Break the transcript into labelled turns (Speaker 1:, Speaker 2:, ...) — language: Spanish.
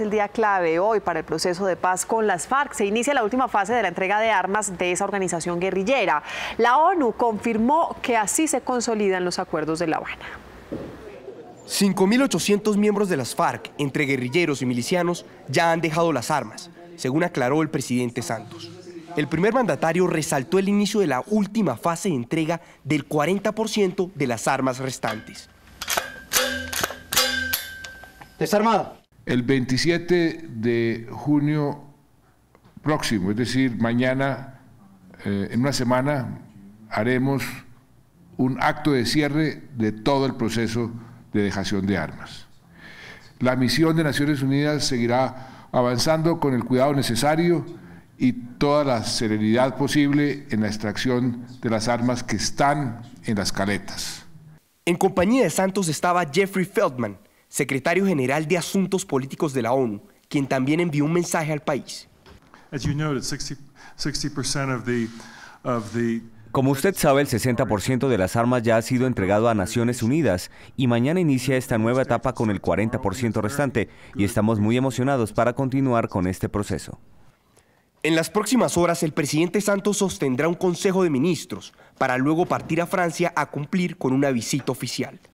Speaker 1: el día clave hoy para el proceso de paz con las FARC. Se inicia la última fase de la entrega de armas de esa organización guerrillera. La ONU confirmó que así se consolidan los acuerdos de La Habana.
Speaker 2: 5.800 miembros de las FARC, entre guerrilleros y milicianos, ya han dejado las armas, según aclaró el presidente Santos. El primer mandatario resaltó el inicio de la última fase de entrega del 40% de las armas
Speaker 3: restantes. Desarmado. El 27 de junio próximo, es decir, mañana, eh, en una semana, haremos un acto de cierre de todo el proceso de dejación de armas. La misión de Naciones Unidas seguirá avanzando con el cuidado necesario y toda la serenidad posible en la extracción de las armas que están en las caletas.
Speaker 2: En compañía de Santos estaba Jeffrey Feldman, secretario general de Asuntos Políticos de la ONU, quien también envió un mensaje al país.
Speaker 4: Como usted sabe, el 60% de las armas ya ha sido entregado a Naciones Unidas y mañana inicia esta nueva etapa con el 40% restante y estamos muy emocionados para continuar con este proceso.
Speaker 2: En las próximas horas, el presidente Santos sostendrá un consejo de ministros para luego partir a Francia a cumplir con una visita oficial.